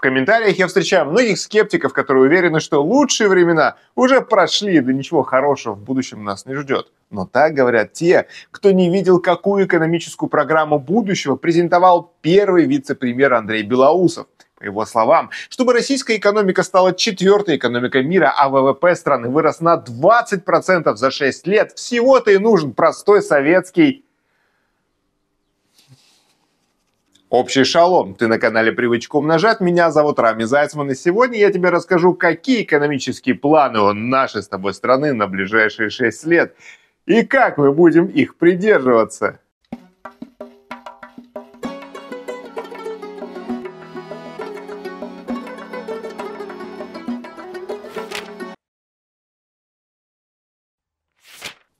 В комментариях я встречаю многих скептиков, которые уверены, что лучшие времена уже прошли, да ничего хорошего в будущем нас не ждет. Но так говорят те, кто не видел, какую экономическую программу будущего презентовал первый вице-премьер Андрей Белоусов. По его словам, чтобы российская экономика стала четвертой экономикой мира, а ВВП страны вырос на 20% за 6 лет, всего-то и нужен простой советский Общий шалом. Ты на канале «Привычку умножать». Меня зовут Рами Зайцман. И сегодня я тебе расскажу, какие экономические планы у нашей с тобой страны на ближайшие 6 лет и как мы будем их придерживаться.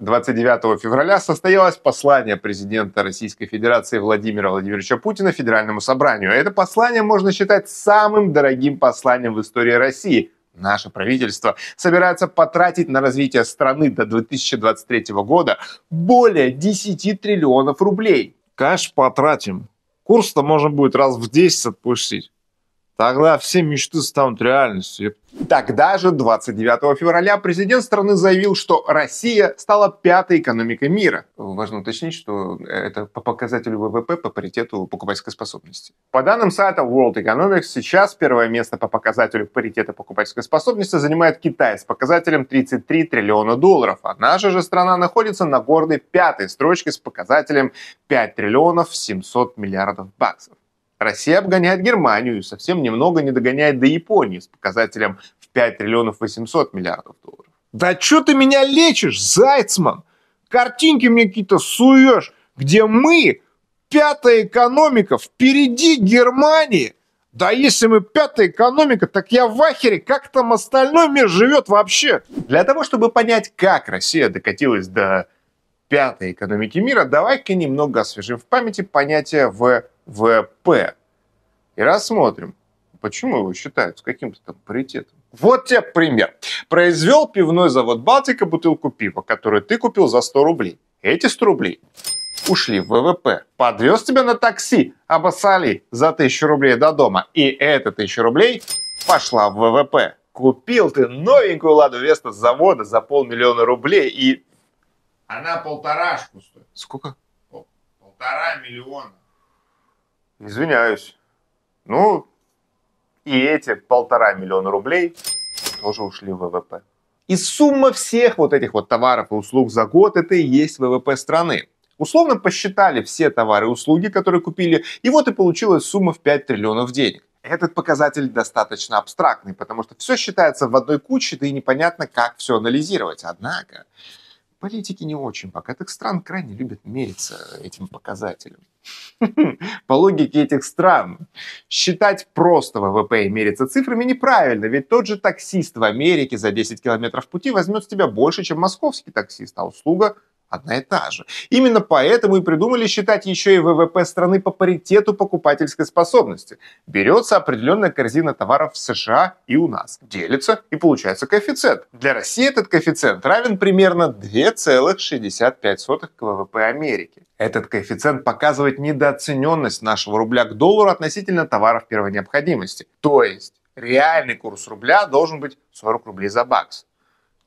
29 февраля состоялось послание президента Российской Федерации Владимира Владимировича Путина Федеральному собранию. Это послание можно считать самым дорогим посланием в истории России. Наше правительство собирается потратить на развитие страны до 2023 года более 10 триллионов рублей. Кэш потратим. Курс-то можно будет раз в 10 отпустить. Тогда все мечты станут реальностью. Тогда же 29 февраля президент страны заявил, что Россия стала пятой экономикой мира. Важно уточнить, что это по показателю ВВП по паритету покупательской способности. По данным сайта World Economics, сейчас первое место по показателю паритета покупательской способности занимает Китай с показателем 33 триллиона долларов, а наша же страна находится на гордой пятой строчке с показателем 5 триллионов 700 миллиардов баксов. Россия обгоняет Германию и совсем немного не догоняет до Японии с показателем в 5 триллионов 800 миллиардов долларов. Да что ты меня лечишь, Зайцман? Картинки мне какие-то суешь, где мы, пятая экономика, впереди Германии. Да если мы пятая экономика, так я в ахере, как там остальной мир живет вообще? Для того, чтобы понять, как Россия докатилась до пятой экономики мира, давай-ка немного освежим в памяти понятие в ВВП. И рассмотрим, почему его считают с каким-то там паритетом. Вот тебе пример. Произвел пивной завод «Балтика» бутылку пива, которую ты купил за 100 рублей. Эти 100 рублей ушли в ВВП. Подвез тебя на такси, обоссали за 1000 рублей до дома. И эта 1000 рублей пошла в ВВП. Купил ты новенькую «Ладу Веста» с завода за полмиллиона рублей и... Она полторашку стоит. Сколько? Полтора миллиона. Извиняюсь. Ну, и эти полтора миллиона рублей тоже ушли в ВВП. И сумма всех вот этих вот товаров и услуг за год это и есть ВВП страны. Условно посчитали все товары и услуги, которые купили, и вот и получилась сумма в 5 триллионов денег. Этот показатель достаточно абстрактный, потому что все считается в одной куче, да и непонятно, как все анализировать. Однако, Политики не очень пока. Этих стран крайне любят мериться этим показателем. По логике этих стран, считать просто ВВП и мериться цифрами неправильно, ведь тот же таксист в Америке за 10 километров пути возьмет с тебя больше, чем московский таксист, а услуга одна и та же. Именно поэтому и придумали считать еще и ВВП страны по паритету покупательской способности. Берется определенная корзина товаров в США и у нас, делится и получается коэффициент. Для России этот коэффициент равен примерно 2,65 к ВВП Америки. Этот коэффициент показывает недооцененность нашего рубля к доллару относительно товаров первой необходимости. То есть реальный курс рубля должен быть 40 рублей за бакс.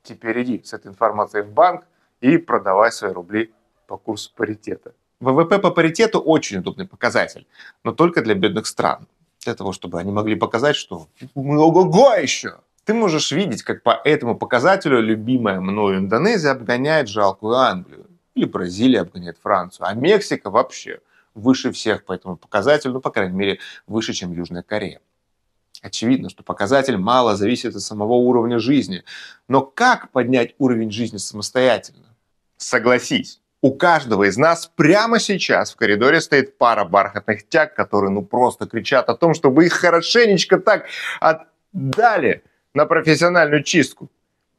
Теперь иди с этой информацией в банк, и продавай свои рубли по курсу паритета. ВВП по паритету очень удобный показатель, но только для бедных стран. Для того, чтобы они могли показать, что мы го еще. Ты можешь видеть, как по этому показателю любимая мною Индонезия обгоняет жалкую Англию. Или Бразилия обгоняет Францию. А Мексика вообще выше всех по этому показателю, ну, по крайней мере, выше, чем Южная Корея. Очевидно, что показатель мало зависит от самого уровня жизни. Но как поднять уровень жизни самостоятельно? Согласись, у каждого из нас прямо сейчас в коридоре стоит пара бархатных тяг, которые ну просто кричат о том, чтобы их хорошенечко так отдали на профессиональную чистку.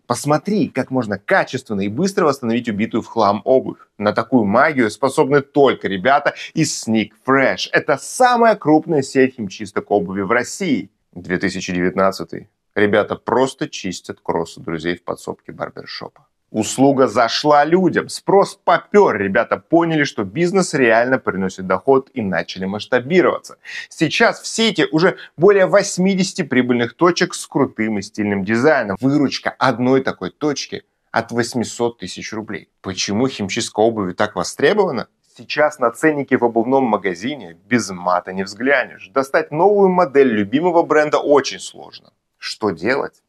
Посмотри, как можно качественно и быстро восстановить убитую в хлам обувь. На такую магию способны только ребята из Sneak Fresh. Это самая крупная сеть химчисток обуви в России. 2019. Ребята просто чистят кроссы друзей в подсобке барбершопа. Услуга зашла людям, спрос попер, ребята поняли, что бизнес реально приносит доход и начали масштабироваться. Сейчас в сети уже более 80 прибыльных точек с крутым и стильным дизайном. Выручка одной такой точки от 800 тысяч рублей. Почему химчистка обуви так востребована? Сейчас на ценники в обувном магазине без мата не взглянешь. Достать новую модель любимого бренда очень сложно. Что делать?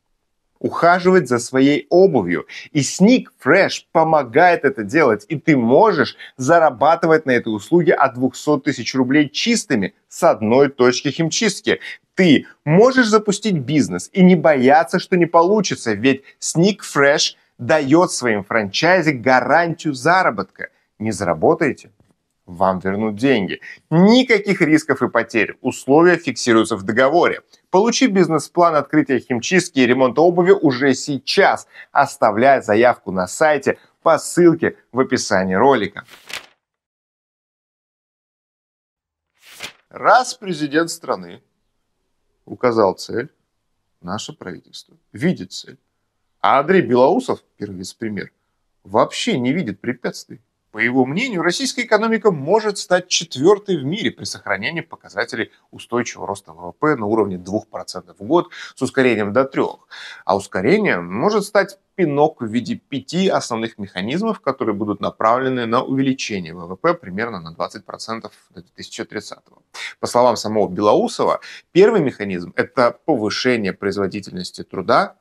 ухаживать за своей обувью. И Sneak Fresh помогает это делать, и ты можешь зарабатывать на этой услуге от 200 тысяч рублей чистыми с одной точки химчистки ты можешь запустить бизнес и не бояться, что не получится, ведь Sneak Fresh дает своим франчайзе гарантию заработка. Не заработаете? вам вернут деньги. Никаких рисков и потерь. Условия фиксируются в договоре. Получи бизнес-план открытия химчистки и ремонта обуви уже сейчас, оставляя заявку на сайте по ссылке в описании ролика. Раз президент страны указал цель, наше правительство видит цель. А Андрей Белоусов, первый вице-премьер, вообще не видит препятствий. По его мнению, российская экономика может стать четвертой в мире при сохранении показателей устойчивого роста ВВП на уровне 2% в год с ускорением до 3%. А ускорение может стать пинок в виде пяти основных механизмов, которые будут направлены на увеличение ВВП примерно на 20% до 2030 -го. По словам самого Белоусова, первый механизм – это повышение производительности труда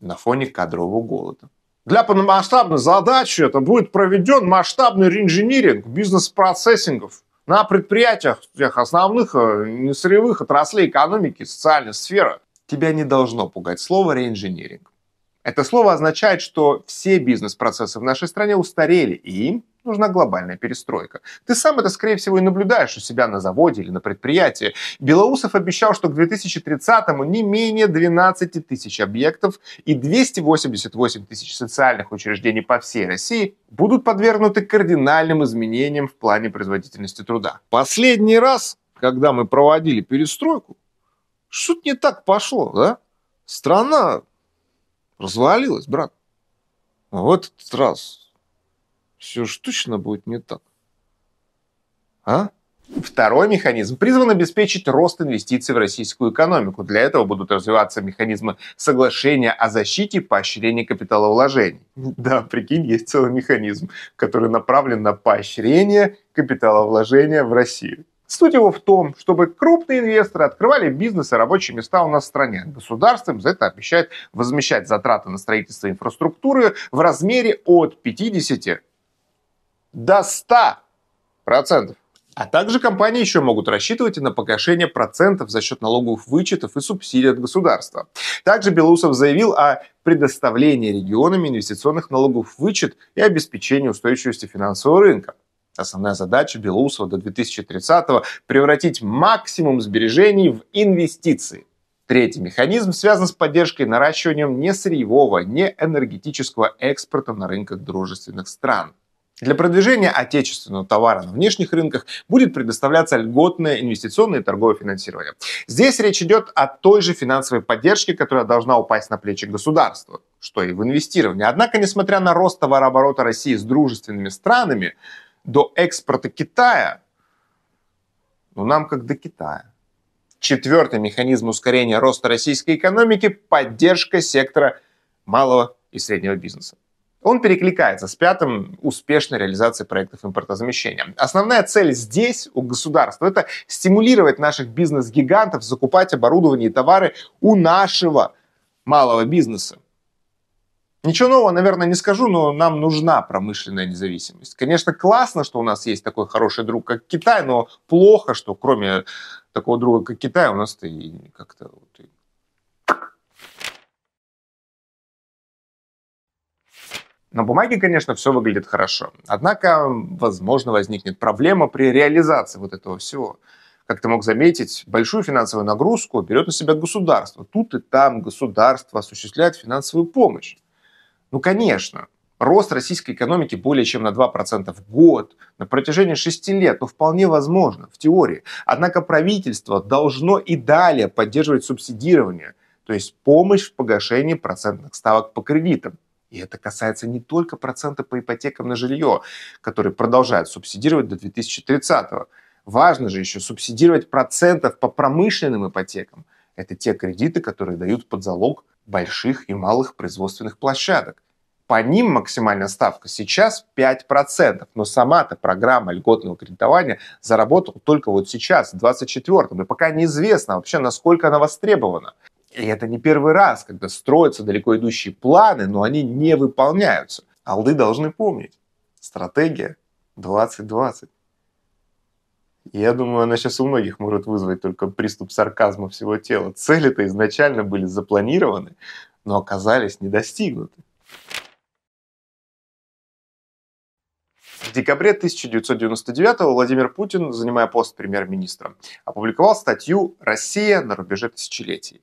на фоне кадрового голода. Для масштабной задачи это будет проведен масштабный реинжиниринг бизнес-процессингов на предприятиях тех основных э, не сырьевых отраслей экономики социальной сферы. Тебя не должно пугать слово «реинжиниринг». Это слово означает, что все бизнес-процессы в нашей стране устарели, и им нужна глобальная перестройка. Ты сам это, скорее всего, и наблюдаешь у себя на заводе или на предприятии. Белоусов обещал, что к 2030-му не менее 12 тысяч объектов и 288 тысяч социальных учреждений по всей России будут подвергнуты кардинальным изменениям в плане производительности труда. Последний раз, когда мы проводили перестройку, что-то не так пошло, да? Страна развалилась, брат. Вот этот раз все же точно будет не так. А? Второй механизм призван обеспечить рост инвестиций в российскую экономику. Для этого будут развиваться механизмы соглашения о защите и поощрении капиталовложений. Да, прикинь, есть целый механизм, который направлен на поощрение капиталовложения в Россию. Суть его в том, чтобы крупные инвесторы открывали бизнес и рабочие места у нас в стране. Государство им за это обещает возмещать затраты на строительство инфраструктуры в размере от 50 до 100%. А также компании еще могут рассчитывать и на погашение процентов за счет налоговых вычетов и субсидий от государства. Также Белоусов заявил о предоставлении регионами инвестиционных налогов вычет и обеспечении устойчивости финансового рынка. Основная задача Белоусова до 2030-го – превратить максимум сбережений в инвестиции. Третий механизм связан с поддержкой наращиванием не сырьевого, не энергетического экспорта на рынках дружественных стран. Для продвижения отечественного товара на внешних рынках будет предоставляться льготное инвестиционное и торговое финансирование. Здесь речь идет о той же финансовой поддержке, которая должна упасть на плечи государства, что и в инвестировании. Однако, несмотря на рост товарооборота России с дружественными странами, до экспорта Китая, ну нам как до Китая. Четвертый механизм ускорения роста российской экономики – поддержка сектора малого и среднего бизнеса. Он перекликается с пятым успешной реализацией проектов импортозамещения. Основная цель здесь у государства – это стимулировать наших бизнес-гигантов закупать оборудование и товары у нашего малого бизнеса. Ничего нового, наверное, не скажу, но нам нужна промышленная независимость. Конечно, классно, что у нас есть такой хороший друг, как Китай, но плохо, что кроме такого друга, как Китай, у нас-то и как-то вот На бумаге, конечно, все выглядит хорошо. Однако, возможно, возникнет проблема при реализации вот этого всего. Как ты мог заметить, большую финансовую нагрузку берет на себя государство. Тут и там государство осуществляет финансовую помощь. Ну, конечно, рост российской экономики более чем на 2% в год на протяжении 6 лет, ну, вполне возможно, в теории. Однако правительство должно и далее поддерживать субсидирование, то есть помощь в погашении процентных ставок по кредитам. И это касается не только процента по ипотекам на жилье, которые продолжают субсидировать до 2030 -го. Важно же еще субсидировать процентов по промышленным ипотекам. Это те кредиты, которые дают под залог больших и малых производственных площадок. По ним максимальная ставка сейчас 5%, но сама-то программа льготного кредитования заработала только вот сейчас, в 2024, и пока неизвестно вообще, насколько она востребована. И это не первый раз, когда строятся далеко идущие планы, но они не выполняются. Алды должны помнить. Стратегия 2020. Я думаю, она сейчас у многих может вызвать только приступ сарказма всего тела. Цели-то изначально были запланированы, но оказались недостигнуты. В декабре 1999 Владимир Путин, занимая пост премьер-министра, опубликовал статью «Россия на рубеже тысячелетий».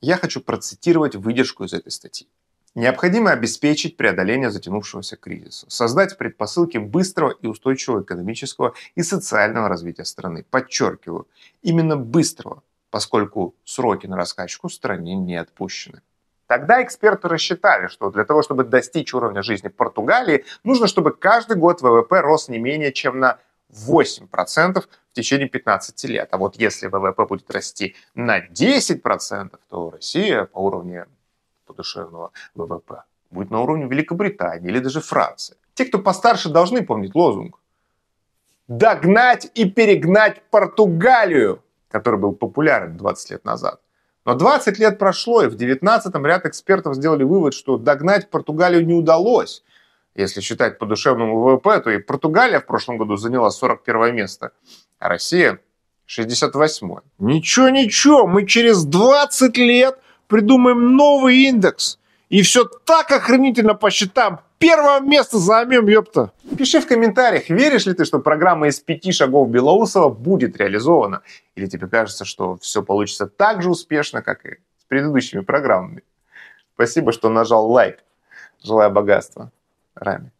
Я хочу процитировать выдержку из этой статьи. Необходимо обеспечить преодоление затянувшегося кризиса, создать предпосылки быстрого и устойчивого экономического и социального развития страны. Подчеркиваю, именно быстрого, поскольку сроки на раскачку в стране не отпущены. Тогда эксперты рассчитали, что для того, чтобы достичь уровня жизни Португалии, нужно, чтобы каждый год ВВП рос не менее чем на 8% в течение 15 лет. А вот если ВВП будет расти на 10%, то Россия по уровню подушевного ну, ВВП будет на уровне Великобритании или даже Франции. Те, кто постарше, должны помнить лозунг «Догнать и перегнать Португалию», который был популярен 20 лет назад. Но 20 лет прошло, и в 19-м ряд экспертов сделали вывод, что догнать Португалию не удалось – если считать по душевному ВВП, то и Португалия в прошлом году заняла 41 место, а Россия 68. Ничего, ничего, мы через 20 лет придумаем новый индекс. И все так охренительно посчитаем. Первое место займем, ёпта. Пиши в комментариях, веришь ли ты, что программа из пяти шагов Белоусова будет реализована? Или тебе кажется, что все получится так же успешно, как и с предыдущими программами? Спасибо, что нажал лайк. Желаю богатства. Remy.